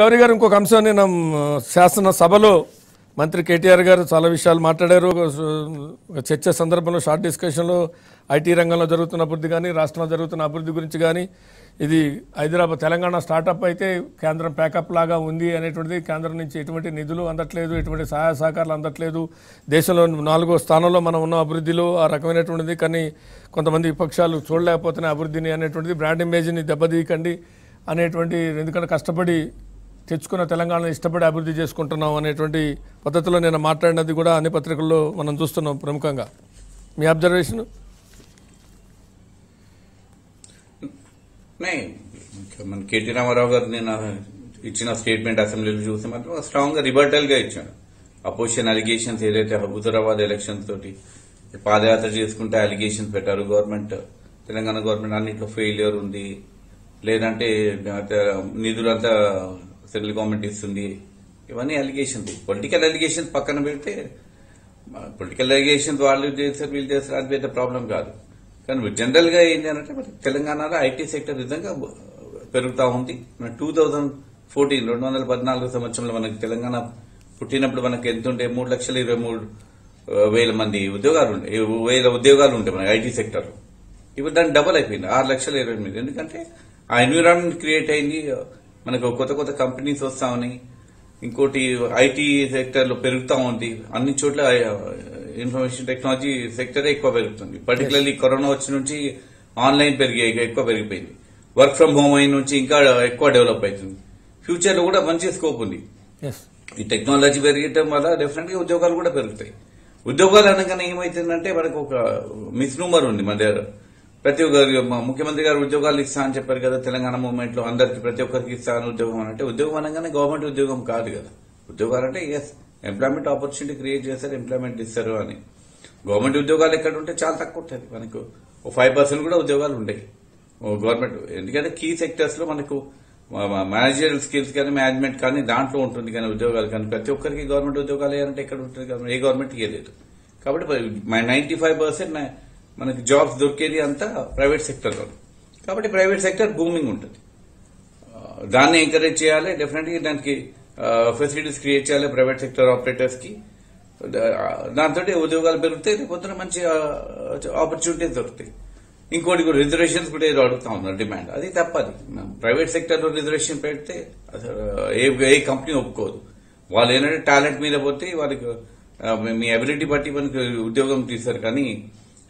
గౌరీ గారు ఇంకొక అంశం శాసన శాసనసభలో మంత్రి కేటీఆర్ గారు చాలా విషయాలు మాట్లాడారు చర్చ సందర్భంలో షార్ట్ డిస్కషన్లో ఐటీ రంగంలో జరుగుతున్న అభివృద్ధి కానీ రాష్ట్రంలో జరుగుతున్న అభివృద్ధి గురించి కానీ ఇది హైదరాబాద్ తెలంగాణ స్టార్టప్ అయితే కేంద్రం ప్యాకప్ లాగా ఉంది అనేటువంటిది కేంద్రం నుంచి ఎటువంటి నిధులు అందట్లేదు ఎటువంటి సహాయ సహకారాలు అందట్లేదు దేశంలో నాలుగో స్థానంలో మనం ఉన్న అభివృద్ధిలో ఆ రకమైనటువంటిది కానీ కొంతమంది విపక్షాలు చూడలేకపోతున్నాయి అభివృద్ధిని అనేటువంటిది బ్రాండ్ ఇమేజ్ని దెబ్బతీయకండి అనేటువంటి ఎందుకంటే కష్టపడి తెచ్చుకున్న తెలంగాణను ఇష్టపడి అభివృద్ధి చేసుకుంటున్నాం అనేటువంటి పద్ధతిలో నేను మాట్లాడినది కూడా అన్ని పత్రికల్లో మనం చూస్తున్నాం ప్రముఖంగా మీ అబ్జర్వేషన్ మన కేటీ రామారావు గారు నేను ఇచ్చిన స్టేట్మెంట్ అసెంబ్లీలో చూస్తే మాత్రం స్ట్రాంగ్గా గా ఇచ్చాడు అపోజిషన్ అలిగేషన్స్ ఏదైతే హుజురాబాద్ ఎలక్షన్స్ తోటి పాదయాత్ర చేసుకుంటే అలిగేషన్స్ పెట్టారు గవర్నమెంట్ తెలంగాణ గవర్నమెంట్ అన్నింటిలో ఫెయిల్యూర్ ఉంది లేదంటే నిధులంతా సెంట్రల్ గవర్నమెంట్ ఇస్తుంది ఇవన్నీ అలిగేషన్ పొలిటికల్ అలిగేషన్ పక్కన పెడితే పొలిటికల్ అలిగేషన్ వాళ్ళు చేస్తారు వీళ్ళు చేస్తారు అది పెద్ద ప్రాబ్లం కాదు కానీ జనరల్గా ఏంటి అంటే మరి తెలంగాణలో ఐటీ సెక్టర్ విధంగా పెరుగుతూ ఉంది టూ థౌజండ్ ఫోర్టీన్ రెండు వందల పద్నాలుగు సంవత్సరంలో మనకి తెలంగాణ పుట్టినప్పుడు మనకి ఎంత ఉంటే మూడు లక్షల ఇరవై మూడు వేల మంది ఉద్యోగాలు వేల ఉద్యోగాలు ఉంటాయి మనకి ఐటీ సెక్టర్ ఇప్పుడు దాన్ని డబల్ అయిపోయింది ఆరు లక్షల ఇరవై ఎందుకంటే ఆ ఎన్విరాన్మెంట్ క్రియేట్ అయింది మనకు కొత్త కొత్త కంపెనీస్ వస్తా ఉన్నాయి ఇంకోటి ఐటీ సెక్టర్ లో పెరుగుతూ ఉంది అన్ని చోట్ల ఇన్ఫర్మేషన్ టెక్నాలజీ సెక్టరే ఎక్కువ పెరుగుతుంది పర్టికులర్లీ కరోనా వచ్చి నుంచి ఆన్లైన్ పెరిగాయి ఎక్కువ పెరిగిపోయింది వర్క్ ఫ్రం హోమ్ అయిన నుంచి ఇంకా ఎక్కువ డెవలప్ అవుతుంది ఫ్యూచర్ లో కూడా మంచి స్కోప్ ఉంది ఈ టెక్నాలజీ పెరిగటం వల్ల డెఫినెట్ గా ఉద్యోగాలు కూడా పెరుగుతాయి ఉద్యోగాలు అనగానే ఏమైతుందంటే మనకు ఒక మిస్ నూమర్ ఉంది మన దగ్గర ప్రతి ఒక్కరి ముఖ్యమంత్రి గారు ఉద్యోగాలు ఇస్తా అని చెప్పారు కదా తెలంగాణ మూవ్మెంట్ లో అందరికి ప్రతి ఒక్కరికి ఇస్తాను ఉద్యోగం అంటే ఉద్యోగం అనగానే గవర్నమెంట్ ఉద్యోగం కాదు కదా ఉద్యోగాలు అంటే ఎస్ ఎంప్లాయ్మెంట్ ఆపర్చునిటీ క్రియేట్ చేస్తారు ఎంప్లాయ్మెంట్ ఇస్తారు అని గవర్నమెంట్ ఉద్యోగాలు ఎక్కడ ఉంటే చాలా తక్కువ ఉంటుంది మనకు ఫైవ్ పర్సెంట్ కూడా ఉద్యోగాలు ఉండే గవర్నమెంట్ ఎందుకంటే కీ సెక్టర్స్ లో మనకు మేనేజరల్ స్కిల్స్ కానీ మేనేజ్మెంట్ కానీ దాంట్లో ఉంటుంది కానీ ఉద్యోగాలు కానీ ప్రతి ఒక్కరికి గవర్నమెంట్ ఉద్యోగాలు అంటే ఎక్కడ ఉంటుంది ఏ గవర్నమెంట్ ఇవ్వలేదు కాబట్టి నైన్టీ ఫైవ్ పర్సెంట్ మనకి జాబ్స్ దొరికేది అంతా ప్రైవేట్ లో కాబట్టి ప్రైవేట్ సెక్టర్ బూమింగ్ ఉంటుంది దాన్ని ఎంకరేజ్ చేయాలి డెఫినెట్గా దానికి ఫెసిలిటీస్ క్రియేట్ చేయాలి ప్రైవేట్ సెక్టర్ ఆపరేటర్స్కి దాంతో ఉద్యోగాలు పెరుగుతాయి లేకపోతే మంచి ఆపర్చునిటీస్ దొరుకుతాయి ఇంకోటి కూడా రిజర్వేషన్స్ కూడా ఏదో అడుగుతా ఉన్నారు డిమాండ్ అది తప్పది ప్రైవేట్ లో రిజర్వేషన్ పెడితే ఏ ఏ కంపెనీ ఒప్పుకోదు వాళ్ళు ఏంటంటే టాలెంట్ మీద పోతే వాళ్ళకి మీ అబిలిటీ బట్టి మనకి ఉద్యోగం తీస్తారు కానీ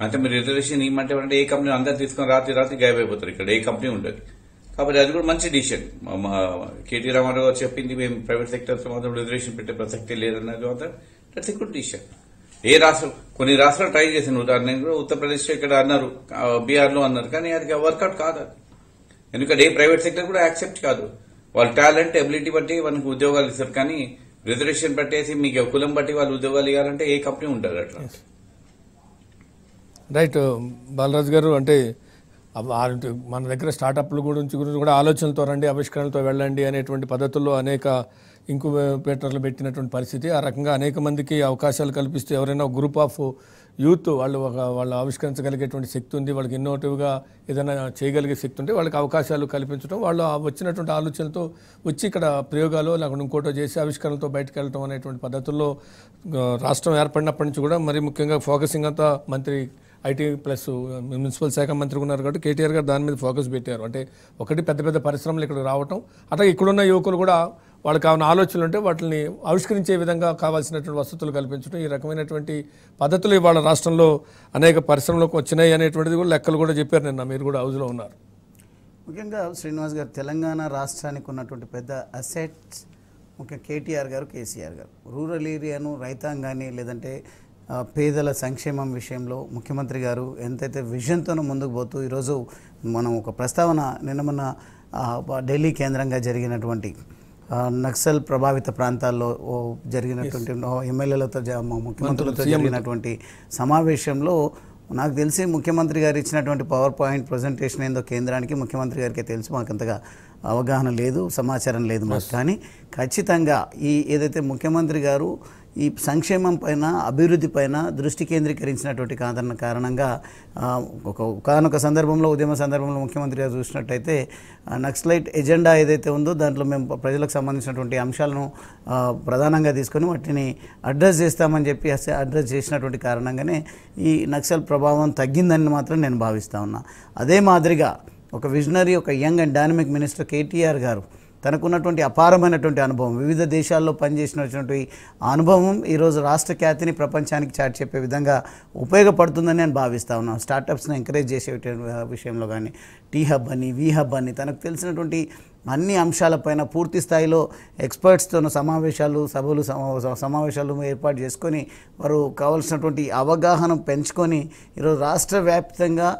అంటే మీరు రిజర్వేషన్ ఇవ్వమంటే ఏ కంపెనీ అందరు తీసుకొని రాత్రి రాత్రి గ్యాప్ అయిపోతారు ఇక్కడ ఏ కంపెనీ ఉండదు కాబట్టి అది కూడా మంచి డిసిషన్ కేటీ రామారావు చెప్పింది మేము ప్రైవేట్ సెక్టర్స్ మాత్రం రిజర్వేషన్ పెట్టే ప్రసక్తి లేదన్న తర్వాత దట్స్ ఎ గుడ్ డిసిషన్ ఏ రాష్ట్రం కొన్ని రాష్ట్రాలు ట్రై చేసిన ఉదాహరణ కూడా ఉత్తరప్రదేశ్లో ఇక్కడ అన్నారు బీహార్లో అన్నారు కానీ అది వర్కౌట్ కాదు అది ఎందుకంటే ఏ ప్రైవేట్ సెక్టర్ కూడా యాక్సెప్ట్ కాదు వాళ్ళ టాలెంట్ ఎబిలిటీ బట్టి మనకు ఉద్యోగాలు ఇస్తారు కానీ రిజర్వేషన్ పట్టేసి మీకు కులం బట్టి వాళ్ళు ఉద్యోగాలు ఇవ్వాలంటే ఏ కంపెనీ ఉంటారు అట్లా రైట్ బాలరాజ్ గారు అంటే మన దగ్గర స్టార్టప్ల గురించి గురించి కూడా ఆలోచనలతో రండి ఆవిష్కరణలతో వెళ్ళండి అనేటువంటి పద్ధతుల్లో అనేక ఇంక్యుబేటర్లు పెట్టినటువంటి పరిస్థితి ఆ రకంగా అనేక మందికి అవకాశాలు కల్పిస్తూ ఎవరైనా గ్రూప్ ఆఫ్ యూత్ వాళ్ళు ఒక వాళ్ళు ఆవిష్కరించగలిగేటువంటి శక్తి ఉంది వాళ్ళకి ఇన్నోటివ్గా ఏదైనా చేయగలిగే శక్తి ఉంటే వాళ్ళకి అవకాశాలు కల్పించడం వాళ్ళు వచ్చినటువంటి ఆలోచనలతో వచ్చి ఇక్కడ ప్రయోగాలు లేకుండా ఇంకోటో చేసి ఆవిష్కరణలతో బయటకు వెళ్ళడం అనేటువంటి పద్ధతుల్లో రాష్ట్రం ఏర్పడినప్పటి నుంచి కూడా మరి ముఖ్యంగా ఫోకసింగ్ అంతా మంత్రి ఐటీ ప్లస్ మున్సిపల్ శాఖ మంత్రి ఉన్నారు కాబట్టి కేటీఆర్ గారు దాని మీద ఫోకస్ పెట్టారు అంటే ఒకటి పెద్ద పెద్ద పరిశ్రమలు ఇక్కడ రావటం అట్లాగే ఇక్కడున్న యువకులు కూడా వాళ్ళకి కావాలని ఆలోచనలు ఉంటే వాటిని ఆవిష్కరించే విధంగా కావాల్సినటువంటి వసతులు కల్పించడం ఈ రకమైనటువంటి పద్ధతులు ఇవాళ రాష్ట్రంలో అనేక పరిశ్రమలకు వచ్చినాయి అనేటువంటిది కూడా లెక్కలు కూడా చెప్పారు నిన్న మీరు కూడా హౌజ్లో ఉన్నారు ముఖ్యంగా శ్రీనివాస్ గారు తెలంగాణ రాష్ట్రానికి ఉన్నటువంటి పెద్ద అసెట్స్ ముఖ్య కేటీఆర్ గారు కేసీఆర్ గారు రూరల్ ఏరియాను రైతాంగాన్ని లేదంటే పేదల సంక్షేమం విషయంలో ముఖ్యమంత్రి గారు ఎంతైతే విజన్తోనూ ముందుకు పోతూ ఈరోజు మనం ఒక ప్రస్తావన నిన్న మొన్న ఢిల్లీ కేంద్రంగా జరిగినటువంటి నక్సల్ ప్రభావిత ప్రాంతాల్లో జరిగినటువంటి ఎమ్మెల్యేలతో ముఖ్యమంత్రులతో జరిగినటువంటి సమావేశంలో నాకు తెలిసి ముఖ్యమంత్రి గారు ఇచ్చినటువంటి పవర్ పాయింట్ ప్రజెంటేషన్ ఏందో కేంద్రానికి ముఖ్యమంత్రి గారికి తెలుసు మాకు అంతగా అవగాహన లేదు సమాచారం లేదు మాకు కానీ ఖచ్చితంగా ఈ ఏదైతే ముఖ్యమంత్రి గారు ఈ సంక్షేమం పైన అభివృద్ధి పైన దృష్టి కేంద్రీకరించినటువంటి కాదన్న కారణంగా ఒక ఒకనొక సందర్భంలో ఉద్యమ సందర్భంలో ముఖ్యమంత్రి గారు చూసినట్టయితే నక్సలైట్ ఎజెండా ఏదైతే ఉందో దాంట్లో మేము ప్రజలకు సంబంధించినటువంటి అంశాలను ప్రధానంగా తీసుకొని వాటిని అడ్రస్ చేస్తామని చెప్పి అడ్రస్ చేసినటువంటి కారణంగానే ఈ నక్సల్ ప్రభావం తగ్గిందని మాత్రం నేను భావిస్తూ ఉన్నా అదే మాదిరిగా ఒక విజనరీ ఒక young and dynamic minister KTR garu తనకున్నటువంటి అపారమైనటువంటి అనుభవం వివిధ దేశాల్లో పనిచేసినటువంటి అనుభవం ఈరోజు రాష్ట్ర ఖ్యాతిని ప్రపంచానికి చాటి చెప్పే విధంగా ఉపయోగపడుతుందని నేను భావిస్తా ఉన్నాను స్టార్టప్స్ని ఎంకరేజ్ చేసే విషయంలో కానీ టీ హబ్ అని వీ హబ్ అని తనకు తెలిసినటువంటి అన్ని అంశాలపైన పూర్తి స్థాయిలో ఎక్స్పర్ట్స్తో సమావేశాలు సభలు సమావేశాలు ఏర్పాటు చేసుకొని వారు కావలసినటువంటి అవగాహన పెంచుకొని ఈరోజు రాష్ట్ర వ్యాప్తంగా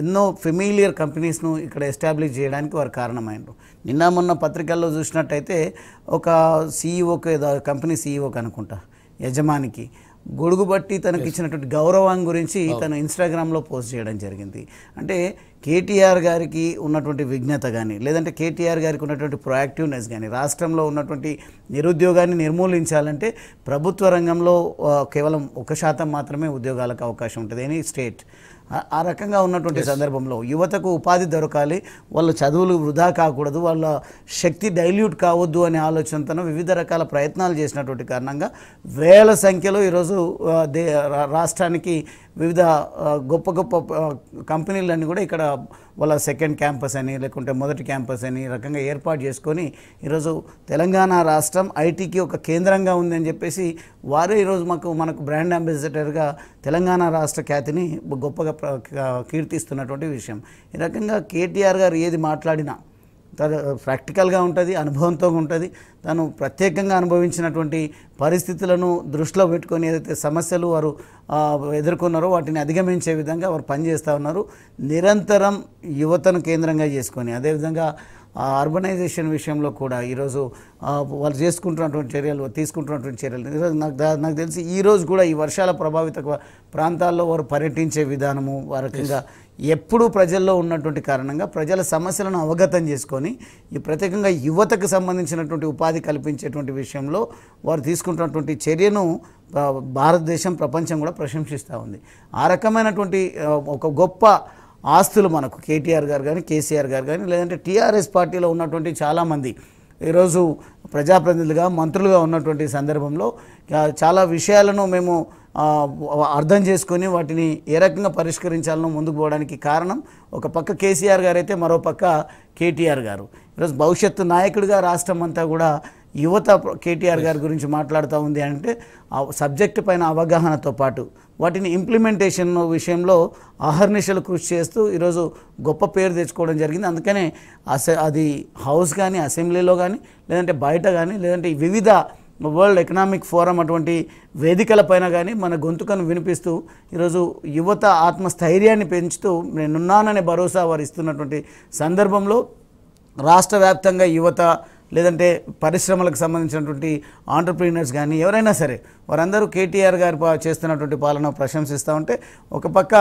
ఎన్నో ఫెమిలియర్ కంపెనీస్ను ఇక్కడ ఎస్టాబ్లిష్ చేయడానికి వారు కారణమైనరు నిన్న మొన్న పత్రికల్లో చూసినట్టయితే ఒక సీఈఓకి కంపెనీ సీఈఓకి అనుకుంటా యజమానికి గొడుగు బట్టి తనకి ఇచ్చినటువంటి గౌరవం గురించి oh. తను ఇన్స్టాగ్రామ్లో పోస్ట్ చేయడం జరిగింది అంటే కేటీఆర్ గారికి ఉన్నటువంటి విజ్ఞత కానీ లేదంటే కేటీఆర్ గారికి ఉన్నటువంటి ప్రొయాక్టివ్నెస్ కానీ రాష్ట్రంలో ఉన్నటువంటి నిరుద్యోగాన్ని నిర్మూలించాలంటే ప్రభుత్వ రంగంలో కేవలం ఒక శాతం మాత్రమే ఉద్యోగాలకు అవకాశం ఉంటుంది ఎనీ స్టేట్ ఆ రకంగా ఉన్నటువంటి సందర్భంలో యువతకు ఉపాధి దొరకాలి వాళ్ళ చదువులు వృధా కాకూడదు వాళ్ళ శక్తి డైల్యూట్ కావద్దు అనే ఆలోచనతో వివిధ రకాల ప్రయత్నాలు చేసినటువంటి కారణంగా వేల సంఖ్యలో ఈరోజు దే రాష్ట్రానికి వివిధ గొప్ప గొప్ప కంపెనీలన్నీ కూడా ఇక్కడ వాళ్ళ సెకండ్ క్యాంపస్ అని లేకుంటే మొదటి క్యాంపస్ అని రకంగా ఏర్పాటు చేసుకొని ఈరోజు తెలంగాణ రాష్ట్రం ఐటీకి ఒక కేంద్రంగా ఉందని చెప్పేసి వారే ఈరోజు మాకు మనకు బ్రాండ్ అంబాసిడర్గా తెలంగాణ రాష్ట్ర ఖ్యాతిని గొప్పగా కీర్తిస్తున్నటువంటి విషయం ఈ రకంగా కేటీఆర్ గారు ఏది మాట్లాడినా తను ప్రాక్టికల్గా ఉంటుంది అనుభవంతో ఉంటుంది తను ప్రత్యేకంగా అనుభవించినటువంటి పరిస్థితులను దృష్టిలో పెట్టుకొని ఏదైతే సమస్యలు వారు ఎదుర్కొన్నారో వాటిని అధిగమించే విధంగా వారు పనిచేస్తూ ఉన్నారు నిరంతరం యువతను కేంద్రంగా చేసుకొని అదేవిధంగా ఆ అర్బనైజేషన్ విషయంలో కూడా ఈరోజు వాళ్ళు చేసుకుంటున్నటువంటి చర్యలు తీసుకుంటున్నటువంటి చర్యలు ఈరోజు నాకు నాకు తెలిసి ఈరోజు కూడా ఈ వర్షాల ప్రభావిత ప్రాంతాల్లో వారు పర్యటించే విధానము వారకంగా ఎప్పుడూ ప్రజల్లో ఉన్నటువంటి కారణంగా ప్రజల సమస్యలను అవగతం చేసుకొని ఈ ప్రత్యేకంగా యువతకు సంబంధించినటువంటి ఉపాధి కల్పించేటువంటి విషయంలో వారు తీసుకుంటున్నటువంటి చర్యను భారతదేశం ప్రపంచం కూడా ప్రశంసిస్తూ ఉంది ఆ రకమైనటువంటి ఒక గొప్ప ఆస్తులు మనకు కేటీఆర్ గారు కానీ కేసీఆర్ గారు కానీ లేదంటే టీఆర్ఎస్ పార్టీలో ఉన్నటువంటి చాలామంది ఈరోజు ప్రజాప్రతినిధులుగా మంత్రులుగా ఉన్నటువంటి సందర్భంలో చాలా విషయాలను మేము అర్థం చేసుకొని వాటిని ఏ రకంగా పరిష్కరించాలనో ముందుకు పోవడానికి కారణం ఒక పక్క కేసీఆర్ గారు అయితే మరో పక్క కేటీఆర్ గారు ఈరోజు భవిష్యత్తు నాయకుడిగా రాష్ట్రం అంతా కూడా యువత కేటీఆర్ గారి గురించి మాట్లాడుతూ ఉంది అంటే సబ్జెక్ట్ పైన అవగాహనతో పాటు వాటిని ఇంప్లిమెంటేషన్ విషయంలో అహర్నిశలు కృషి చేస్తూ ఈరోజు గొప్ప పేరు తెచ్చుకోవడం జరిగింది అందుకనే అసె అది హౌస్ కానీ అసెంబ్లీలో కానీ లేదంటే బయట కానీ లేదంటే వివిధ వరల్డ్ ఎకనామిక్ ఫోరం అటువంటి వేదికల పైన కానీ మన గొంతుకను వినిపిస్తూ ఈరోజు యువత ఆత్మస్థైర్యాన్ని పెంచుతూ నేనున్నాననే భరోసా వారు ఇస్తున్నటువంటి సందర్భంలో రాష్ట్ర వ్యాప్తంగా యువత లేదంటే పరిశ్రమలకు సంబంధించినటువంటి ఆంటర్ప్రీనర్స్ కానీ ఎవరైనా సరే వారందరూ కేటీఆర్ గారు చేస్తున్నటువంటి పాలన ప్రశంసిస్తూ ఉంటే ఒక పక్క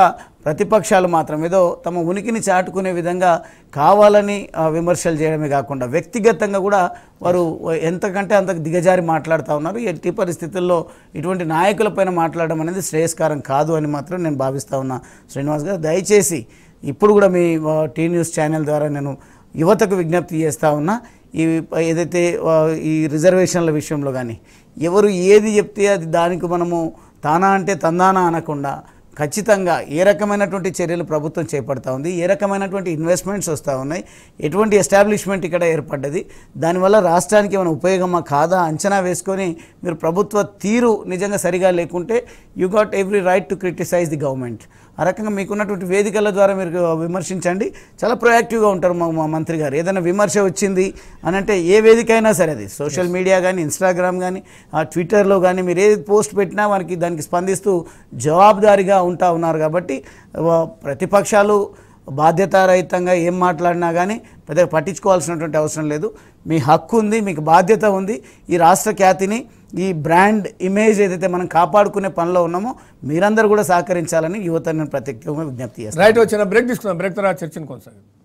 ప్రతిపక్షాలు మాత్రం ఏదో తమ ఉనికిని చాటుకునే విధంగా కావాలని విమర్శలు చేయడమే కాకుండా వ్యక్తిగతంగా కూడా వారు ఎంతకంటే అంత దిగజారి మాట్లాడుతూ ఉన్నారు ఎట్టి పరిస్థితుల్లో ఇటువంటి నాయకులపైన మాట్లాడడం అనేది శ్రేయస్కారం కాదు అని మాత్రం నేను భావిస్తూ ఉన్నా శ్రీనివాస్ గారు దయచేసి ఇప్పుడు కూడా మీ టీ న్యూస్ ఛానల్ ద్వారా నేను యువతకు విజ్ఞప్తి చేస్తూ ఉన్నా ఈ ఏదైతే ఈ రిజర్వేషన్ల విషయంలో కానీ ఎవరు ఏది చెప్తే అది దానికి మనము తానా అంటే తందానా అనకుండా ఖచ్చితంగా ఏ రకమైనటువంటి చర్యలు ప్రభుత్వం చేపడతా ఉంది ఏ రకమైనటువంటి ఇన్వెస్ట్మెంట్స్ వస్తూ ఉన్నాయి ఎటువంటి ఎస్టాబ్లిష్మెంట్ ఇక్కడ ఏర్పడ్డది దానివల్ల రాష్ట్రానికి ఏమైనా ఉపయోగమా కాదా అంచనా వేసుకొని మీరు ప్రభుత్వ తీరు నిజంగా సరిగా లేకుంటే you got every right to criticise the government ఆ రకంగా మీకున్నటువంటి వేదికల ద్వారా మీరు విమర్శించండి చాలా ప్రొయాక్టివ్గా ఉంటారు మా మంత్రి గారు ఏదైనా విమర్శ వచ్చింది అని అంటే ఏ వేదిక అయినా సరే అది సోషల్ మీడియా కానీ ఇన్స్టాగ్రామ్ కానీ ఆ ట్విట్టర్లో కానీ మీరు ఏది పోస్ట్ పెట్టినా వారికి దానికి స్పందిస్తూ జవాబుదారిగా ఉంటా ఉన్నారు కాబట్టి ప్రతిపక్షాలు బాధ్యతారహితంగా ఏం మాట్లాడినా కానీ పెద్దగా పట్టించుకోవాల్సినటువంటి అవసరం లేదు మీ హక్కు ఉంది మీకు బాధ్యత ఉంది ఈ రాష్ట్ర ఖ్యాతిని ఈ బ్రాండ్ ఇమేజ్ ఏదైతే మనం కాపాడుకునే పనిలో ఉన్నామో మీరందరూ కూడా సహకరించాలని యువత నేను ప్రత్యేకంగా విజ్ఞప్తి చేస్తాను రైట్ వచ్చిన బ్రేక్ తీసుకున్నాం బ్రేక్ తర్వాత చర్చను కొనసాగింది